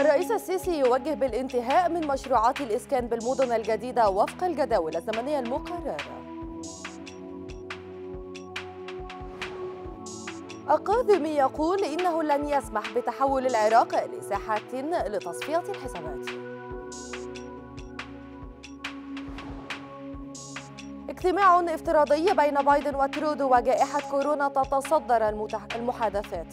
الرئيس السيسي يوجه بالانتهاء من مشروعات الإسكان بالمدن الجديدة وفق الجداول الزمنية المقررة أقاذمي يقول إنه لن يسمح بتحول العراق لساحة لتصفية الحسابات اجتماع افتراضي بين بايدن وترودو وجائحة كورونا تتصدر المحادثات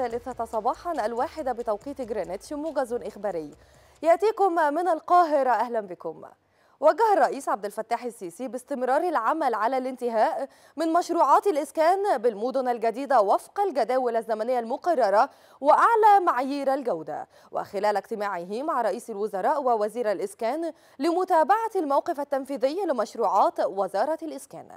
الثالثة صباحا الواحدة بتوقيت جرينتش موجز إخباري يأتيكم من القاهرة أهلا بكم وجه الرئيس عبد الفتاح السيسي باستمرار العمل على الانتهاء من مشروعات الإسكان بالمدن الجديدة وفق الجداول الزمنية المقررة وأعلى معايير الجودة وخلال اجتماعه مع رئيس الوزراء ووزير الإسكان لمتابعة الموقف التنفيذي لمشروعات وزارة الإسكان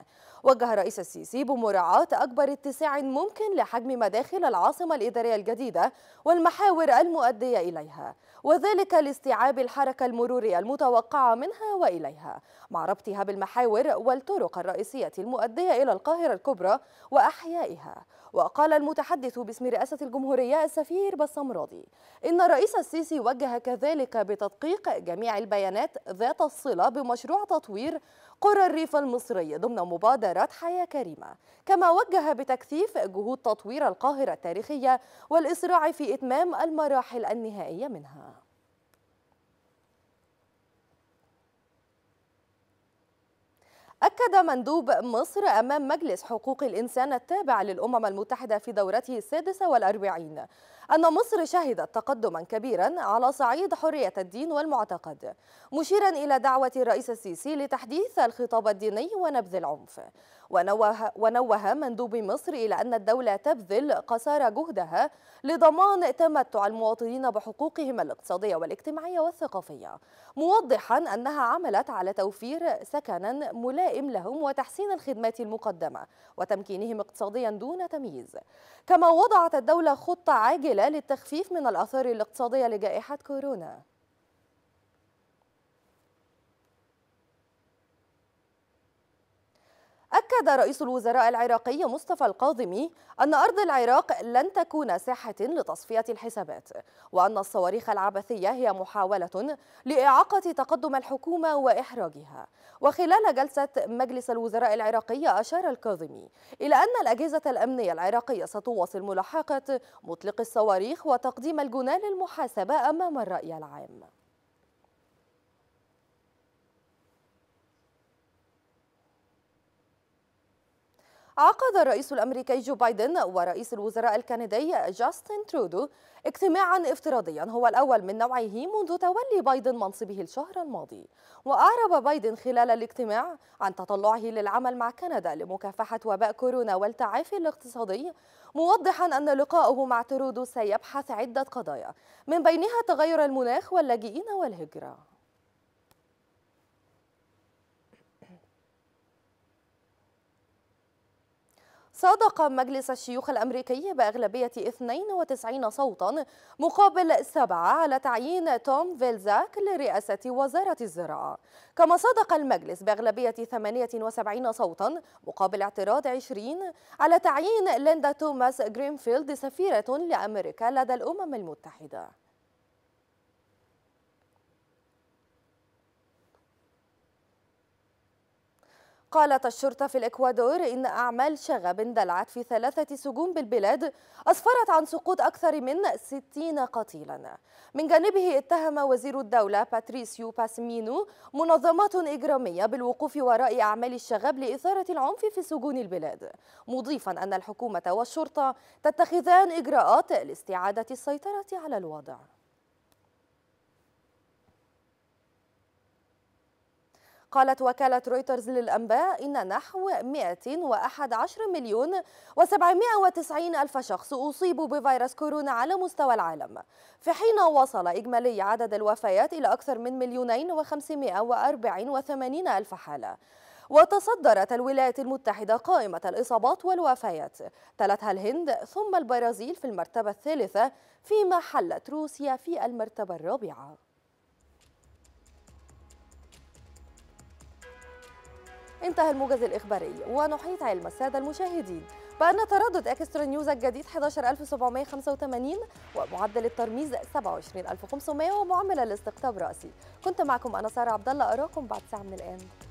وجه الرئيس السيسي بمراعاة أكبر اتساع ممكن لحجم مداخل العاصمة الإدارية الجديدة والمحاور المؤدية إليها وذلك لاستيعاب الحركة المرورية المتوقعة منها وإلى إليها مع ربطها بالمحاور والطرق الرئيسية المؤدية إلى القاهرة الكبرى وأحيائها وقال المتحدث باسم رئاسة الجمهورية السفير بسام راضي إن الرئيس السيسي وجه كذلك بتدقيق جميع البيانات ذات الصلة بمشروع تطوير قرى الريف المصري ضمن مبادرة حياة كريمة كما وجه بتكثيف جهود تطوير القاهرة التاريخية والإسراع في إتمام المراحل النهائية منها أكد مندوب مصر أمام مجلس حقوق الإنسان التابع للأمم المتحدة في دورته السادسة والأربعين أن مصر شهدت تقدما كبيرا على صعيد حرية الدين والمعتقد مشيرا إلى دعوة الرئيس السيسي لتحديث الخطاب الديني ونبذ العنف ونوه, ونوه مندوب مصر إلى أن الدولة تبذل قصارى جهدها لضمان تمتع المواطنين بحقوقهم الاقتصادية والاجتماعية والثقافية موضحا أنها عملت على توفير سكنا ملائم لهم وتحسين الخدمات المقدمة وتمكينهم اقتصاديا دون تمييز كما وضعت الدولة خطة عاجلة العائلة للتخفيف من الآثار الاقتصادية لجائحة كورونا أكد رئيس الوزراء العراقي مصطفى القاضمي أن أرض العراق لن تكون ساحة لتصفية الحسابات وأن الصواريخ العبثية هي محاولة لإعاقة تقدم الحكومة وإحراجها وخلال جلسة مجلس الوزراء العراقي أشار الكاظمي إلى أن الأجهزة الأمنية العراقية ستواصل ملاحقة مطلق الصواريخ وتقديم الجنان المحاسبة أمام الرأي العام عقد الرئيس الأمريكي جو بايدن ورئيس الوزراء الكندي جاستن ترودو اجتماعا افتراضيا هو الأول من نوعه منذ تولي بايدن منصبه الشهر الماضي وأعرب بايدن خلال الاجتماع عن تطلعه للعمل مع كندا لمكافحة وباء كورونا والتعافي الاقتصادي موضحا أن لقاءه مع ترودو سيبحث عدة قضايا من بينها تغير المناخ واللاجئين والهجرة صادق مجلس الشيوخ الأمريكي بأغلبية 92 صوتا مقابل سبعة على تعيين توم فيلزاك لرئاسة وزارة الزراعة كما صادق المجلس بأغلبية 78 صوتا مقابل اعتراض 20 على تعيين ليندا توماس جرينفيلد سفيرة لأمريكا لدى الأمم المتحدة قالت الشرطة في الإكوادور إن أعمال شغب اندلعت في ثلاثة سجون بالبلاد أسفرت عن سقوط أكثر من 60 قتيلا من جانبه اتهم وزير الدولة باتريسيو باسمينو منظمات إجرامية بالوقوف وراء أعمال الشغب لإثارة العنف في سجون البلاد مضيفا أن الحكومة والشرطة تتخذان إجراءات لاستعادة السيطرة على الوضع قالت وكالة رويترز للأنباء إن نحو 111 مليون و790 ألف شخص أصيبوا بفيروس كورونا على مستوى العالم في حين وصل إجمالي عدد الوفيات إلى أكثر من مليونين و584 ألف حالة وتصدرت الولايات المتحدة قائمة الإصابات والوفيات تلتها الهند ثم البرازيل في المرتبة الثالثة فيما حلت روسيا في المرتبة الرابعة انتهى الموجز الإخباري ونحيط علم السادة المشاهدين بأن تردد إكسترا نيوز الجديد 11785 ومعدل الترميز 27500 ومعمل الاستقطاب رأسي كنت معكم أنا سارة عبدالله أراكم بعد ساعة من الآن